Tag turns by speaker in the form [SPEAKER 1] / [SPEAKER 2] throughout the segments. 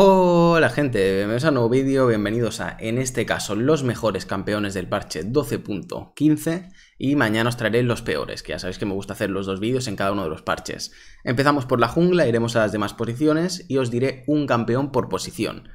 [SPEAKER 1] Hola gente, bienvenidos a un nuevo vídeo, bienvenidos a, en este caso, los mejores campeones del parche 12.15 y mañana os traeré los peores, que ya sabéis que me gusta hacer los dos vídeos en cada uno de los parches. Empezamos por la jungla, iremos a las demás posiciones y os diré un campeón por posición.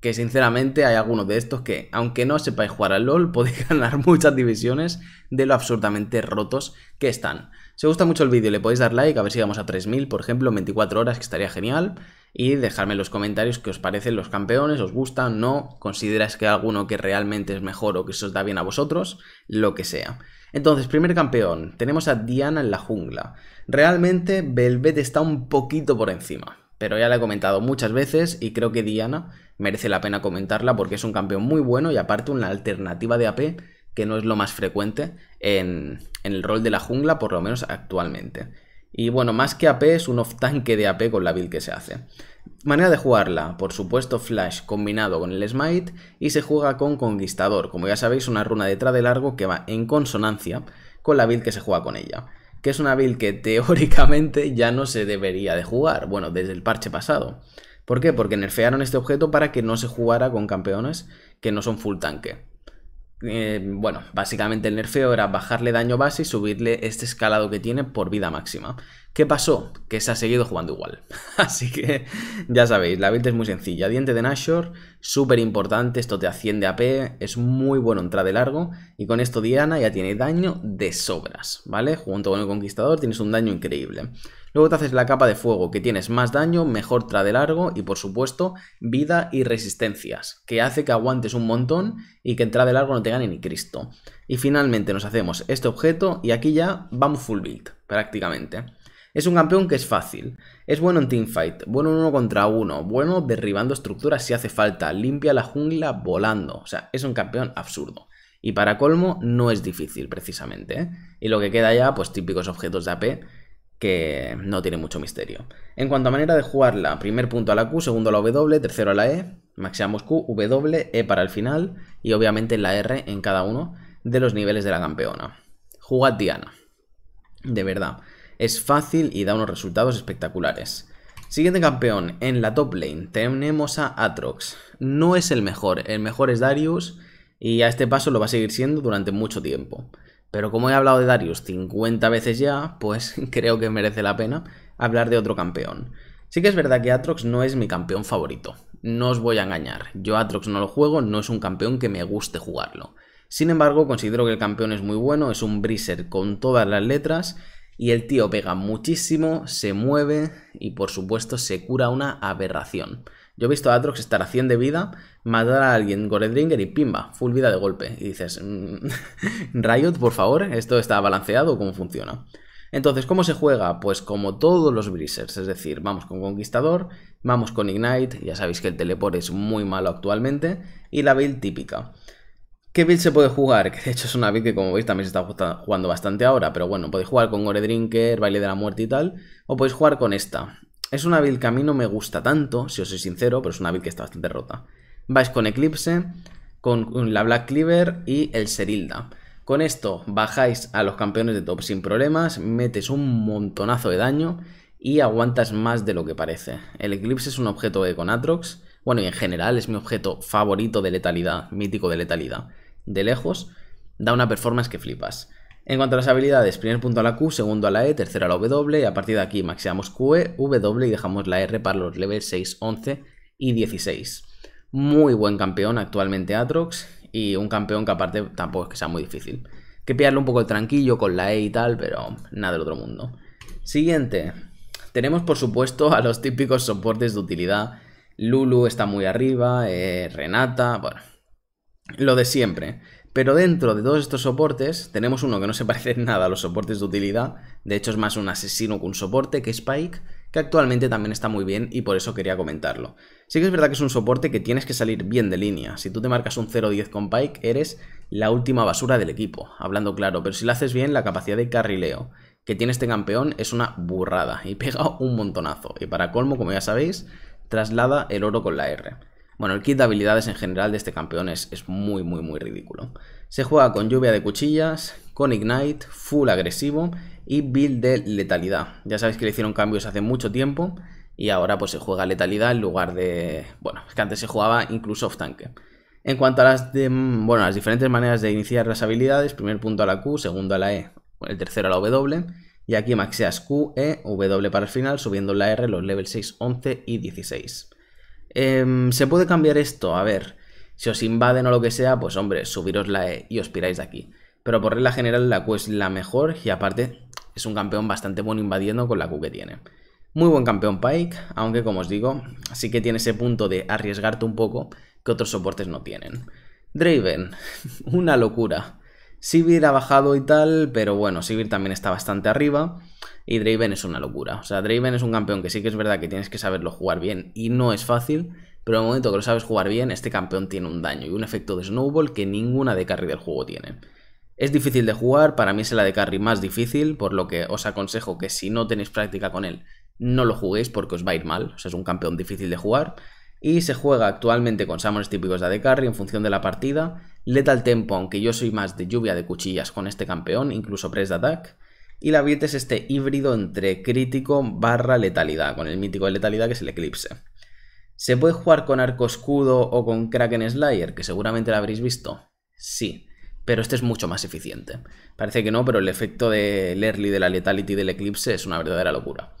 [SPEAKER 1] Que sinceramente hay algunos de estos que, aunque no sepáis jugar al LoL, podéis ganar muchas divisiones de lo absurdamente rotos que están. Si os gusta mucho el vídeo, le podéis dar like, a ver si vamos a 3.000, por ejemplo, en 24 horas, que estaría genial. Y dejarme en los comentarios qué os parecen los campeones, os gustan, no, consideráis que hay alguno que realmente es mejor o que se os da bien a vosotros, lo que sea. Entonces, primer campeón, tenemos a Diana en la jungla. Realmente Velvet está un poquito por encima, pero ya la he comentado muchas veces y creo que Diana merece la pena comentarla porque es un campeón muy bueno y aparte una alternativa de AP que no es lo más frecuente en, el rol de la jungla, por lo menos actualmente. Y bueno, más que AP es un off-tanque de AP con la build que se hace. Manera de jugarla, por supuesto Flash combinado con el Smite y se juega con Conquistador, como ya sabéis una runa detrás de largo que va en consonancia con la build que se juega con ella, que es una build que teóricamente ya no se debería de jugar, bueno, desde el parche pasado. ¿Por qué? Porque nerfearon este objeto para que no se jugara con campeones que no son full tanque. Eh, bueno, básicamente el nerfeo era bajarle daño base y subirle este escalado que tiene por vida máxima. ¿Qué pasó? Que se ha seguido jugando igual. Así que ya sabéis, la build es muy sencilla. Diente de Nashor, súper importante, esto te asciende AP, es muy bueno entrar de largo. Y con esto Diana ya tiene daño de sobras, ¿vale? Junto con el Conquistador tienes un daño increíble. Luego te haces la capa de fuego, que tienes más daño, mejor tra de largo y por supuesto vida y resistencias, que hace que aguantes un montón y que en tra de largo no te gane ni Cristo. Y finalmente nos hacemos este objeto y aquí ya vamos full build, prácticamente. Es un campeón que es fácil, es bueno en teamfight, bueno en uno contra uno, bueno derribando estructuras si hace falta, limpia la jungla volando, o sea, es un campeón absurdo. Y para colmo, no es difícil precisamente. ¿eh? Y lo que queda ya, pues típicos objetos de AP que no tiene mucho misterio. En cuanto a manera de jugarla, primer punto a la Q, segundo a la W, tercero a la E, Maxiamos Q, W, E para el final y obviamente la R en cada uno de los niveles de la campeona. Jugad Diana. De verdad, es fácil y da unos resultados espectaculares. Siguiente campeón, en la top lane tenemos a Atrox. No es el mejor, el mejor es Darius y a este paso lo va a seguir siendo durante mucho tiempo. Pero como he hablado de Darius 50 veces ya, pues creo que merece la pena hablar de otro campeón. Sí que es verdad que Atrox no es mi campeón favorito, no os voy a engañar, yo Atrox no lo juego, no es un campeón que me guste jugarlo. Sin embargo, considero que el campeón es muy bueno, es un Breezer con todas las letras y el tío pega muchísimo, se mueve y por supuesto se cura una aberración. Yo he visto a Atrox estar a 100 de vida, matar a alguien, Drinker y pimba, full vida de golpe. Y dices, mm, Riot, por favor, ¿esto está balanceado cómo funciona? Entonces, ¿cómo se juega? Pues como todos los Breezers, es decir, vamos con Conquistador, vamos con Ignite, ya sabéis que el teleport es muy malo actualmente, y la build típica. ¿Qué build se puede jugar? Que de hecho es una build que como veis también se está jugando bastante ahora, pero bueno, podéis jugar con Gore Drinker, Baile de la Muerte y tal, o podéis jugar con esta. Es una build que a mí no me gusta tanto, si os soy sincero, pero es una build que está bastante rota. Vais con Eclipse, con la Black Cleaver y el Serilda. Con esto bajáis a los campeones de top sin problemas, metes un montonazo de daño y aguantas más de lo que parece. El Eclipse es un objeto de Conatrox, bueno y en general es mi objeto favorito de letalidad, mítico de letalidad. De lejos, da una performance que flipas. En cuanto a las habilidades, primer punto a la Q, segundo a la E, tercero a la W, y a partir de aquí maxeamos Q, e, W y dejamos la R para los levels 6, 11 y 16. Muy buen campeón actualmente Atrox, y un campeón que aparte tampoco es que sea muy difícil. que pillarle un poco el tranquillo con la E y tal, pero nada del otro mundo. Siguiente, tenemos por supuesto a los típicos soportes de utilidad. Lulu está muy arriba, eh, Renata, bueno, lo de siempre. Pero dentro de todos estos soportes, tenemos uno que no se parece en nada a los soportes de utilidad, de hecho es más un asesino que un soporte, que es Spike, que actualmente también está muy bien y por eso quería comentarlo. Sí que es verdad que es un soporte que tienes que salir bien de línea. Si tú te marcas un 0-10 con Pike, eres la última basura del equipo, hablando claro, pero si lo haces bien, la capacidad de carrileo que tiene este campeón es una burrada y pega un montonazo. Y para colmo, como ya sabéis, traslada el oro con la R. Bueno, el kit de habilidades en general de este campeón es, muy, muy, muy ridículo. Se juega con lluvia de cuchillas, con Ignite, full agresivo y build de letalidad. Ya sabéis que le hicieron cambios hace mucho tiempo y ahora pues se juega letalidad en lugar de... Bueno, es que antes se jugaba incluso off tanque. En cuanto a las, las diferentes maneras de iniciar las habilidades, primer punto a la Q, segundo a la E, el tercero a la W, y aquí maxeas Q, E, W para el final, subiendo la R los levels 6, 11 y 16. Em, ¿Se puede cambiar esto? A ver, si os invaden o lo que sea, pues hombre, subiros la E y os piráis de aquí. Pero por regla general la Q es la mejor y aparte es un campeón bastante bueno invadiendo con la Q que tiene. Muy buen campeón Pike, aunque como os digo, sí que tiene ese punto de arriesgarte un poco que otros soportes no tienen. Draven, una locura. Sivir ha bajado y tal, pero bueno, Sivir también está bastante arriba. Y Draven es una locura. O sea, Draven es un campeón que sí que es verdad que tienes que saberlo jugar bien y no es fácil. Pero en el momento que lo sabes jugar bien, este campeón tiene un daño y un efecto de snowball que ninguna de carry del juego tiene. Es difícil de jugar, para mí es la de carry más difícil, por lo que os aconsejo que si no tenéis práctica con él, no lo juguéis porque os va a ir mal. O sea, es un campeón difícil de jugar. Y se juega actualmente con summons típicos de AD Carry en función de la partida. el Tempo, aunque yo soy más de lluvia de cuchillas con este campeón, incluso Press de Attack y la Biet es este híbrido entre crítico barra letalidad, con el mítico de letalidad que es el Eclipse. ¿Se puede jugar con arco escudo o con Kraken Slayer? Que seguramente lo habréis visto. Sí, pero este es mucho más eficiente. Parece que no, pero el efecto del early de la letality del Eclipse es una verdadera locura.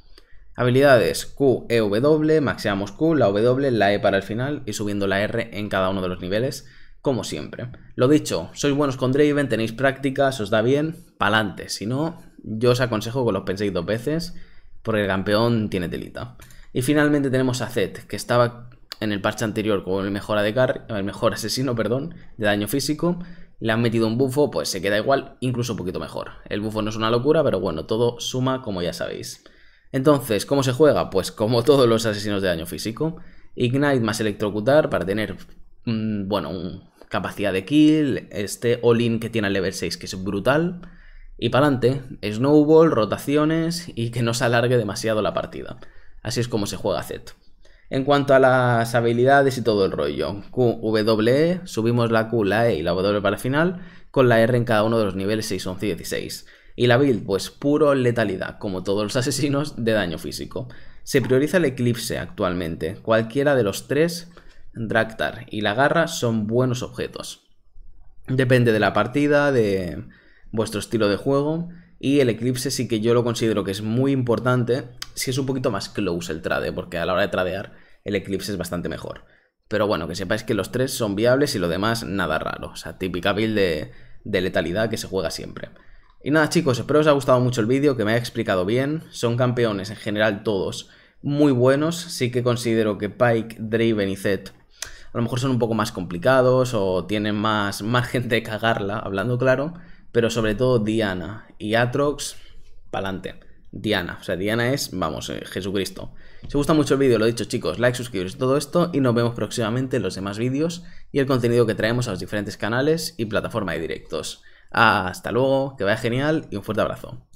[SPEAKER 1] Habilidades Q, E, W, maxeamos Q, la W, la E para el final y subiendo la R en cada uno de los niveles, como siempre. Lo dicho, sois buenos con Draven, tenéis prácticas, os da bien, pa'lante, si no, yo os aconsejo que los penséis dos veces, porque el campeón tiene telita. Y finalmente tenemos a Zed, que estaba en el parche anterior con el mejor el mejor asesino, perdón, de daño físico. Le han metido un buffo pues se queda igual, incluso un poquito mejor. El buffo no es una locura, pero bueno, todo suma, como ya sabéis. Entonces, ¿cómo se juega? Pues como todos los asesinos de daño físico. Ignite más electrocutar para tener, mm, bueno, capacidad de kill, este all-in que tiene al level 6 que es brutal. Y para adelante, snowball, rotaciones y que no se alargue demasiado la partida. Así es como se juega Z. En cuanto a las habilidades y todo el rollo, Q, W, subimos la Q, la E y la W para el final, con la R en cada uno de los niveles 6, 11 y 16. Y la build, pues puro letalidad, como todos los asesinos, de daño físico. Se prioriza el eclipse actualmente, cualquiera de los tres, Draktar y la garra son buenos objetos. Depende de la partida, de, vuestro estilo de juego. Y el eclipse sí que yo lo considero que es muy importante. Si es un poquito más close el trade, porque a la hora de tradear el eclipse es bastante mejor. Pero bueno, que sepáis que los tres son viables y lo demás nada raro. O sea, típica build de, letalidad que se juega siempre. Y nada chicos, espero os haya gustado mucho el vídeo, que me haya explicado bien. Son campeones en general todos muy buenos. Sí que considero que Pike, Draven y Zed a lo mejor son un poco más complicados o tienen más margen de cagarla, hablando claro pero sobre todo Diana y Atrox, pa'lante. Diana, o sea, Diana es, vamos, eh, Jesucristo. Si os gusta mucho el vídeo, lo he dicho chicos, like, suscribiros, todo esto y nos vemos próximamente en los demás vídeos y el contenido que traemos a los diferentes canales y plataforma de directos. Hasta luego, que vaya genial y un fuerte abrazo.